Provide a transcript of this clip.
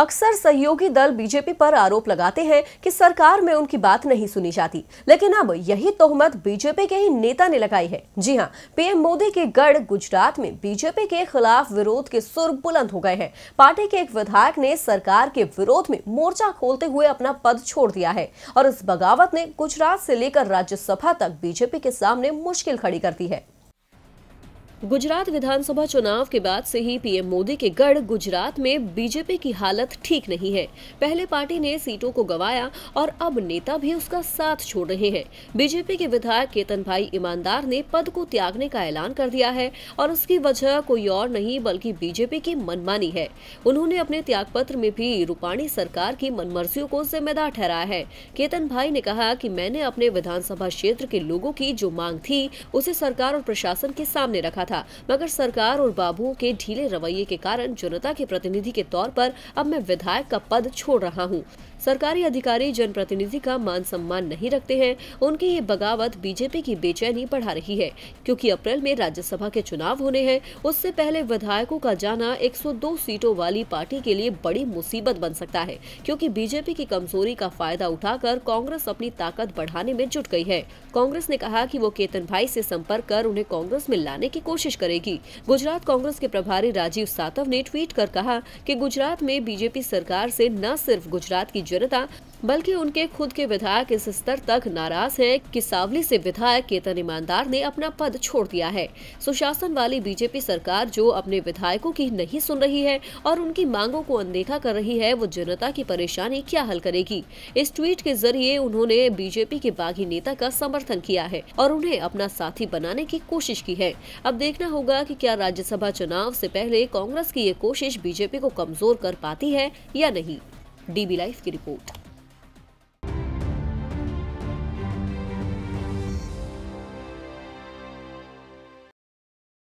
अक्सर सहयोगी दल बीजेपी पर आरोप लगाते हैं कि सरकार में उनकी बात नहीं सुनी जाती लेकिन अब यही तोहमत बीजेपी के ही नेता ने लगाई है जी हाँ पीएम मोदी के गढ़ गुजरात में बीजेपी के खिलाफ विरोध के सुर बुलंद हो गए हैं पार्टी के एक विधायक ने सरकार के विरोध में मोर्चा खोलते हुए अपना पद छोड़ दिया है और इस बगावत ने गुजरात से लेकर राज्यसभा तक बीजेपी के सामने मुश्किल खड़ी कर दी है गुजरात विधानसभा चुनाव के बाद से ही पीएम मोदी के गढ़ गुजरात में बीजेपी की हालत ठीक नहीं है पहले पार्टी ने सीटों को गवाया और अब नेता भी उसका साथ छोड़ रहे हैं बीजेपी के विधायक केतन भाई ईमानदार ने पद को त्यागने का ऐलान कर दिया है और उसकी वजह कोई और नहीं बल्कि बीजेपी की मनमानी है उन्होंने अपने त्याग पत्र में भी रूपाणी सरकार की मनमर्जियों को जिम्मेदार ठहराया है केतन भाई ने कहा की मैंने अपने विधानसभा क्षेत्र के लोगों की जो मांग थी उसे सरकार और प्रशासन के सामने रखा था मगर सरकार और बाबुओं के ढीले रवैये के कारण जनता के प्रतिनिधि के तौर पर अब मैं विधायक का पद छोड़ रहा हूँ सरकारी अधिकारी जनप्रतिनिधि का मान सम्मान नहीं रखते हैं उनकी ये बगावत बीजेपी की बेचैनी बढ़ा रही है क्योंकि अप्रैल में राज्यसभा के चुनाव होने हैं उससे पहले विधायकों का जाना 102 सीटों वाली पार्टी के लिए बड़ी मुसीबत बन सकता है क्योंकि बीजेपी की कमजोरी का फायदा उठाकर कांग्रेस अपनी ताकत बढ़ाने में जुट गयी है कांग्रेस ने कहा की वो केतन भाई ऐसी संपर्क कर उन्हें कांग्रेस में लाने की कोशिश कोशिश करेगी गुजरात कांग्रेस के प्रभारी राजीव सातव ने ट्वीट कर कहा कि गुजरात में बीजेपी सरकार से न सिर्फ गुजरात की जनता बल्कि उनके खुद के विधायक इस स्तर तक नाराज हैं कि सावली से विधायक केतन ईमानदार ने अपना पद छोड़ दिया है सुशासन वाली बीजेपी सरकार जो अपने विधायकों की नहीं सुन रही है और उनकी मांगों को अनदेखा कर रही है वो जनता की परेशानी क्या हल करेगी इस ट्वीट के जरिए उन्होंने बीजेपी के बागी नेता का समर्थन किया है और उन्हें अपना साथी बनाने की कोशिश की है अब देखना होगा कि क्या राज्यसभा चुनाव से पहले कांग्रेस की ये कोशिश बीजेपी को कमजोर कर पाती है या नहीं डीबी लाइव की रिपोर्ट